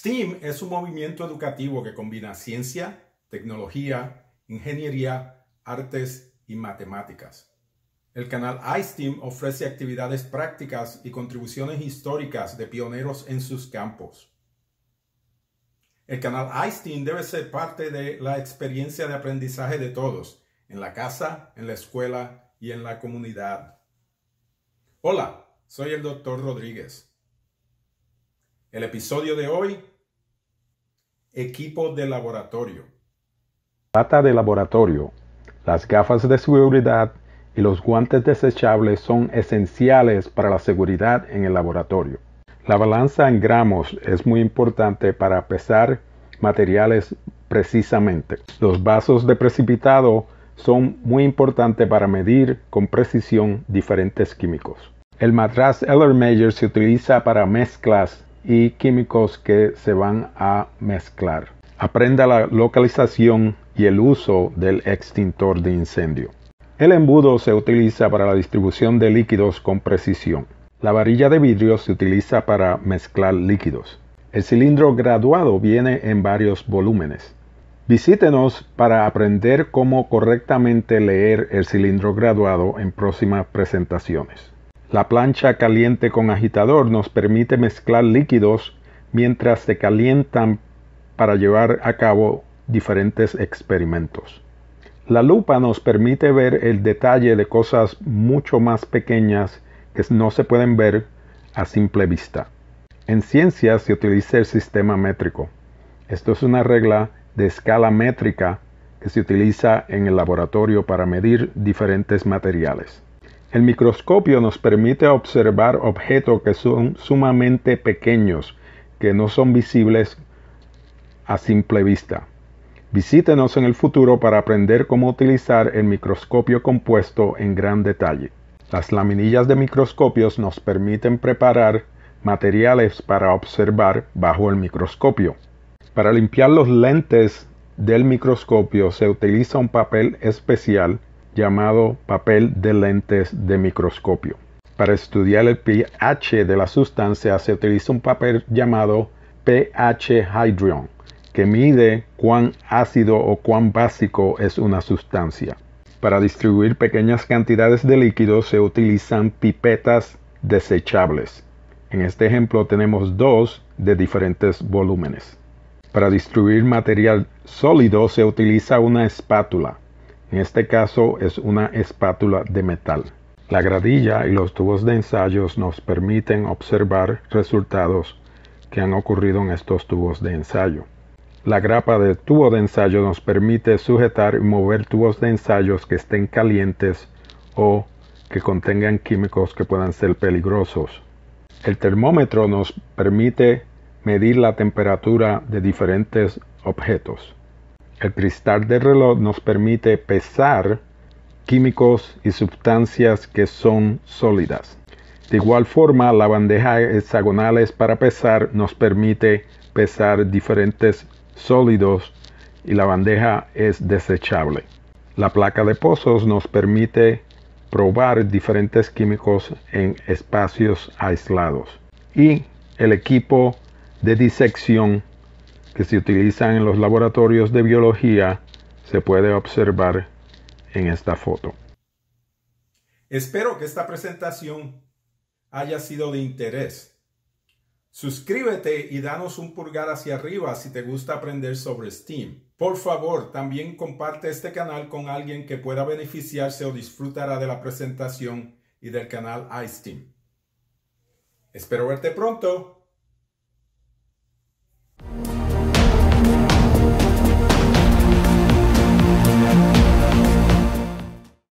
STEAM es un movimiento educativo que combina ciencia, tecnología, ingeniería, artes y matemáticas. El canal iSTEAM ofrece actividades prácticas y contribuciones históricas de pioneros en sus campos. El canal iSTEAM debe ser parte de la experiencia de aprendizaje de todos, en la casa, en la escuela y en la comunidad. Hola, soy el Dr. Rodríguez. El episodio de hoy Equipo de laboratorio. Plata de laboratorio. Las gafas de seguridad y los guantes desechables son esenciales para la seguridad en el laboratorio. La balanza en gramos es muy importante para pesar materiales precisamente. Los vasos de precipitado son muy importantes para medir con precisión diferentes químicos. El matraz eller se utiliza para mezclas y químicos que se van a mezclar. Aprenda la localización y el uso del extintor de incendio. El embudo se utiliza para la distribución de líquidos con precisión. La varilla de vidrio se utiliza para mezclar líquidos. El cilindro graduado viene en varios volúmenes. Visítenos para aprender cómo correctamente leer el cilindro graduado en próximas presentaciones. La plancha caliente con agitador nos permite mezclar líquidos mientras se calientan para llevar a cabo diferentes experimentos. La lupa nos permite ver el detalle de cosas mucho más pequeñas que no se pueden ver a simple vista. En ciencia se utiliza el sistema métrico. Esto es una regla de escala métrica que se utiliza en el laboratorio para medir diferentes materiales. El microscopio nos permite observar objetos que son sumamente pequeños, que no son visibles a simple vista. Visítenos en el futuro para aprender cómo utilizar el microscopio compuesto en gran detalle. Las laminillas de microscopios nos permiten preparar materiales para observar bajo el microscopio. Para limpiar los lentes del microscopio se utiliza un papel especial llamado papel de lentes de microscopio. Para estudiar el pH de la sustancia se utiliza un papel llamado pH hydrion, que mide cuán ácido o cuán básico es una sustancia. Para distribuir pequeñas cantidades de líquido se utilizan pipetas desechables. En este ejemplo tenemos dos de diferentes volúmenes. Para distribuir material sólido se utiliza una espátula. En este caso es una espátula de metal. La gradilla y los tubos de ensayos nos permiten observar resultados que han ocurrido en estos tubos de ensayo. La grapa del tubo de ensayo nos permite sujetar y mover tubos de ensayos que estén calientes o que contengan químicos que puedan ser peligrosos. El termómetro nos permite medir la temperatura de diferentes objetos. El cristal de reloj nos permite pesar químicos y sustancias que son sólidas. De igual forma, la bandeja es para pesar nos permite pesar diferentes sólidos y la bandeja es desechable. La placa de pozos nos permite probar diferentes químicos en espacios aislados. Y el equipo de disección que se utilizan en los laboratorios de biología se puede observar en esta foto. Espero que esta presentación haya sido de interés. Suscríbete y danos un pulgar hacia arriba si te gusta aprender sobre STEAM. Por favor, también comparte este canal con alguien que pueda beneficiarse o disfrutará de la presentación y del canal iSTEAM. Espero verte pronto.